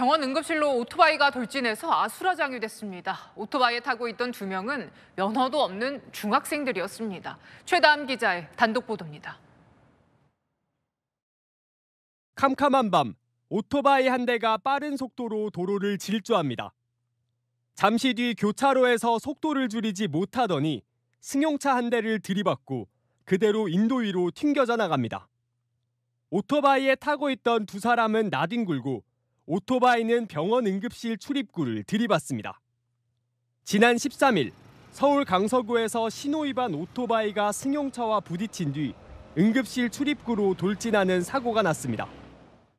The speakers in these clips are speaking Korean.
병원 응급실로 오토바이가 돌진해서 아수라장이 됐습니다. 오토바이에 타고 있던 두 명은 면허도 없는 중학생들이었습니다. 최다암 기자의 단독 보도입니다. 캄캄한 밤 오토바이 한 대가 빠른 속도로 도로를 질주합니다. 잠시 뒤 교차로에서 속도를 줄이지 못하더니 승용차 한 대를 들이받고 그대로 인도 위로 튕겨져 나갑니다. 오토바이에 타고 있던 두 사람은 나뒹굴고 오토바이는 병원 응급실 출입구를 들이받습니다. 지난 13일 서울 강서구에서 신호위반 오토바이가 승용차와 부딪힌 뒤 응급실 출입구로 돌진하는 사고가 났습니다.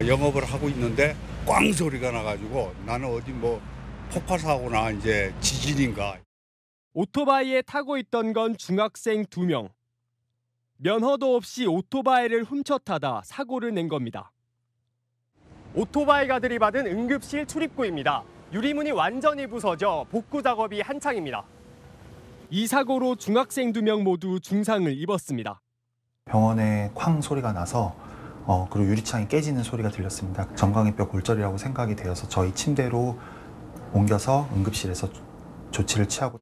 영업을 하고 있는데 꽝 소리가 나가지고 나는 어디 뭐 폭파사고나 이제 지진인가. 오토바이에 타고 있던 건 중학생 2명. 면허도 없이 오토바이를 훔쳐 타다 사고를 낸 겁니다. 오토바이가 들이받은 응급실 출입구입니다. 유리문이 완전히 부서져 복구 작업이 한창입니다. 이 사고로 중학생 두 명 모두 중상을 입었습니다. 병원에 쾅 소리가 나서 어, 그리고 유리창이 깨지는 소리가 들렸습니다. 정강이뼈 골절이라고 생각이 되어서 저희 침대로 옮겨서 응급실에서 조치를 취하고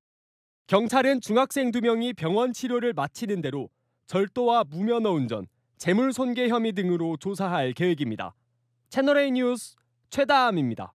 경찰은 중학생 두 명이 병원 치료를 마치는 대로 절도와 무면허 운전, 재물 손괴 혐의 등으로 조사할 계획입니다. 채널A 뉴스 최다함입니다.